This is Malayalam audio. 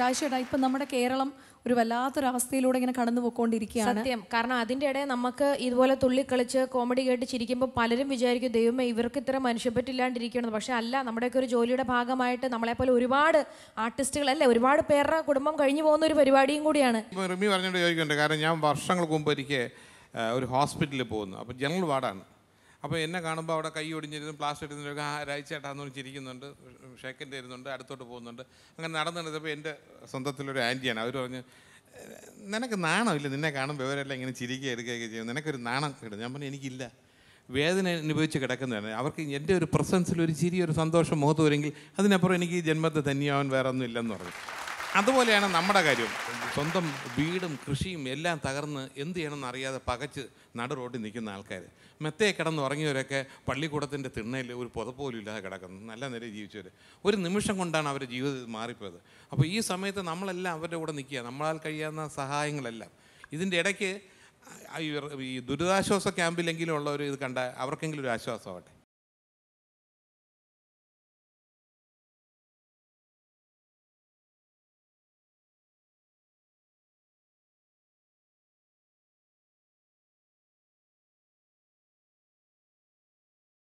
രാജേഷേട്ടാ ഇപ്പം നമ്മുടെ കേരളം ഒരു വല്ലാത്തൊരവസ്ഥയിലൂടെ ഇങ്ങനെ കടന്നു പോയിക്കൊണ്ടിരിക്കുകയാണ് സത്യം കാരണം അതിൻ്റെ ഇടയിൽ നമുക്ക് ഇതുപോലെ തുള്ളിക്കളിച്ച് കോമഡി കേട്ട് ചിരിക്കുമ്പോൾ പലരും വിചാരിക്കും ദൈവമേ ഇവർക്ക് ഇത്ര മനുഷ്യപ്പറ്റില്ലാണ്ടിരിക്കുന്നത് പക്ഷേ അല്ല നമ്മുടെയൊക്കെ ഒരു ജോലിയുടെ ഭാഗമായിട്ട് നമ്മളെപ്പോലെ ഒരുപാട് ആർട്ടിസ്റ്റുകളല്ലേ ഒരുപാട് പേരുടെ കുടുംബം കഴിഞ്ഞു പോകുന്ന ഒരു പരിപാടിയും കൂടിയാണ് റിമി പറഞ്ഞിട്ട് ചോദിക്കുന്നുണ്ട് കാരണം ഞാൻ വർഷങ്ങൾക്ക് മുമ്പ് ഒരു ഹോസ്പിറ്റലിൽ പോകുന്നു അപ്പോൾ ജനറൽ വാർഡാണ് അപ്പോൾ എന്നെ കാണുമ്പോൾ അവിടെ കൈ ഒടിഞ്ഞിരുന്നു പ്ലാസ്റ്റർ ഇടുന്നൊക്കെ ആ രായിച്ചേട്ടാന്ന് ചിരിക്കുന്നുണ്ട് ഷേക്കൻ്റെ ഇരുന്നുണ്ട് അടുത്തോട്ട് പോകുന്നുണ്ട് അങ്ങനെ നടന്നെടുത്തപ്പോൾ എൻ്റെ സ്വന്തത്തിലൊരു ആൻറ്റിയാണ് അവർ പറഞ്ഞ് നിനക്ക് നാണമില്ല നിന്നെ കാണുമ്പോൾ ഇവരെല്ലാം ഇങ്ങനെ ചിരിക്കുക എടുക്കുകയൊക്കെ ചെയ്യും നിനക്കൊരു നാണം കിട്ടും ഞാൻ പറഞ്ഞു എനിക്കില്ല വേദന അനുഭവിച്ച് കിടക്കുന്നതാണ് അവർക്ക് എൻ്റെ ഒരു പ്രസൻസിൽ ഒരു ചിരി ഒരു സന്തോഷം മുഖത്ത് വരുമെങ്കിൽ അതിനപ്പുറം എനിക്ക് ഈ ജന്മത്തെ തന്നെയാവാൻ വേറെ ഒന്നും ഇല്ലെന്ന് പറഞ്ഞു അതുപോലെയാണ് നമ്മുടെ കാര്യം സ്വന്തം വീടും കൃഷിയും എല്ലാം തകർന്ന് എന്ത് ചെയ്യണമെന്ന് അറിയാതെ പകച്ച് നട റോഡിൽ നിൽക്കുന്ന ആൾക്കാർ മെത്തയെ കിടന്ന് ഉറങ്ങിയവരൊക്കെ പള്ളിക്കൂടത്തിൻ്റെ തിണ്ണയിൽ ഒരു പുതപ്പോലും ഇല്ലാതെ കിടക്കുന്നു നല്ല നിലയിൽ ജീവിച്ചവർ ഒരു നിമിഷം കൊണ്ടാണ് അവരുടെ ജീവിതം മാറിപ്പോയത് അപ്പോൾ ഈ സമയത്ത് നമ്മളെല്ലാം അവരുടെ കൂടെ നിൽക്കുക നമ്മളാൽ കഴിയാവുന്ന സഹായങ്ങളെല്ലാം ഇതിൻ്റെ ഇടയ്ക്ക് ഈ ദുരിതാശ്വാസ ക്യാമ്പിലെങ്കിലും ഉള്ളവർ ഇത് കണ്ട അവർക്കെങ്കിലും ഒരു ആശ്വാസമാവട്ടെ